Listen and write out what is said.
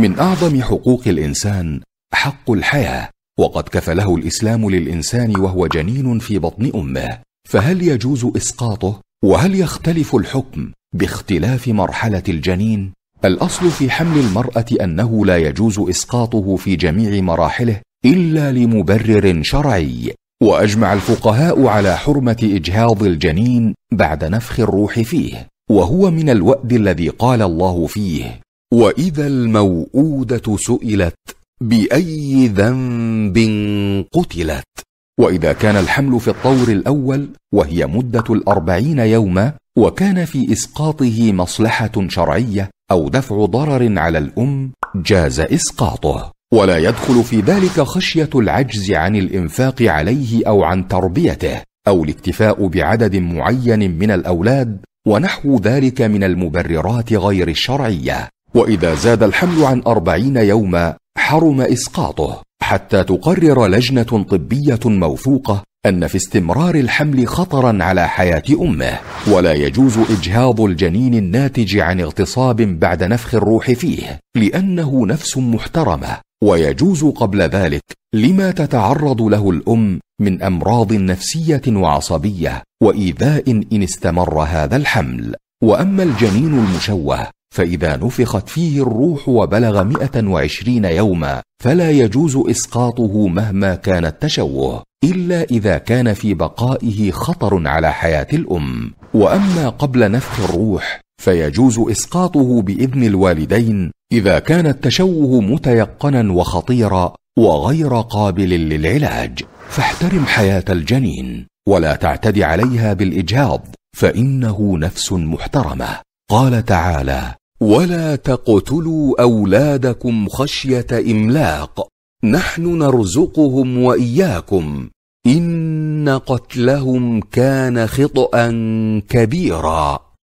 من اعظم حقوق الانسان حق الحياه وقد كفله الاسلام للانسان وهو جنين في بطن امه فهل يجوز اسقاطه وهل يختلف الحكم باختلاف مرحله الجنين الاصل في حمل المراه انه لا يجوز اسقاطه في جميع مراحله الا لمبرر شرعي واجمع الفقهاء على حرمه اجهاض الجنين بعد نفخ الروح فيه وهو من الواد الذي قال الله فيه واذا الموءوده سئلت باي ذنب قتلت واذا كان الحمل في الطور الاول وهي مده الاربعين يوما وكان في اسقاطه مصلحه شرعيه او دفع ضرر على الام جاز اسقاطه ولا يدخل في ذلك خشيه العجز عن الانفاق عليه او عن تربيته او الاكتفاء بعدد معين من الاولاد ونحو ذلك من المبررات غير الشرعيه وإذا زاد الحمل عن أربعين يوما حرم إسقاطه حتى تقرر لجنة طبية موثوقة أن في استمرار الحمل خطرا على حياة أمه ولا يجوز إجهاض الجنين الناتج عن اغتصاب بعد نفخ الروح فيه لأنه نفس محترمة ويجوز قبل ذلك لما تتعرض له الأم من أمراض نفسية وعصبية وإيذاء إن استمر هذا الحمل وأما الجنين المشوه فإذا نفخت فيه الروح وبلغ مئة وعشرين يوما فلا يجوز إسقاطه مهما كان التشوه إلا إذا كان في بقائه خطر على حياة الأم وأما قبل نفخ الروح فيجوز إسقاطه بإذن الوالدين إذا كان التشوه متيقنا وخطيرا وغير قابل للعلاج فاحترم حياة الجنين ولا تعتدي عليها بالإجهاض فإنه نفس محترمة قال تعالى ولا تقتلوا اولادكم خشيه املاق نحن نرزقهم واياكم ان قتلهم كان خطا كبيرا